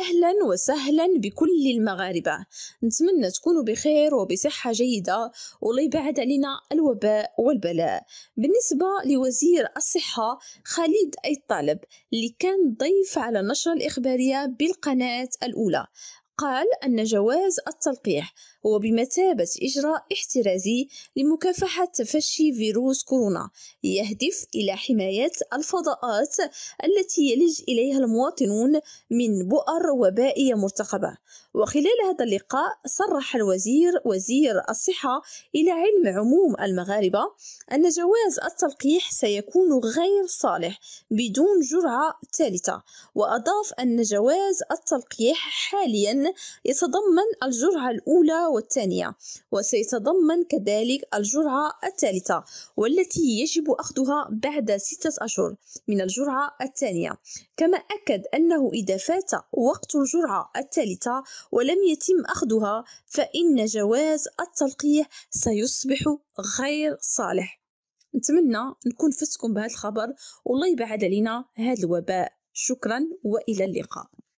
أهلا وسهلا بكل المغاربة نتمنى تكونوا بخير وبصحة جيدة ولا يبعد علينا الوباء والبلاء بالنسبة لوزير الصحة خالد أي الطالب اللي كان ضيف على النشرة الإخبارية بالقناة الأولى قال أن جواز التلقيح هو بمثابة إجراء احترازي لمكافحة تفشي فيروس كورونا يهدف إلى حماية الفضاءات التي يلج إليها المواطنون من بؤر وبائية مرتقبة وخلال هذا اللقاء صرح الوزير وزير الصحة إلى علم عموم المغاربة أن جواز التلقيح سيكون غير صالح بدون جرعة ثالثة وأضاف أن جواز التلقيح حاليا يتضمن الجرعة الأولى والثانية وسيتضمن كذلك الجرعة الثالثة والتي يجب أخذها بعد ستة أشهر من الجرعة الثانية كما أكد أنه إذا فات وقت الجرعة الثالثة ولم يتم أخذها فإن جواز التلقيح سيصبح غير صالح نتمنى نكون فزتكم بهذا الخبر والله يبعد علينا هذا الوباء شكرا والى اللقاء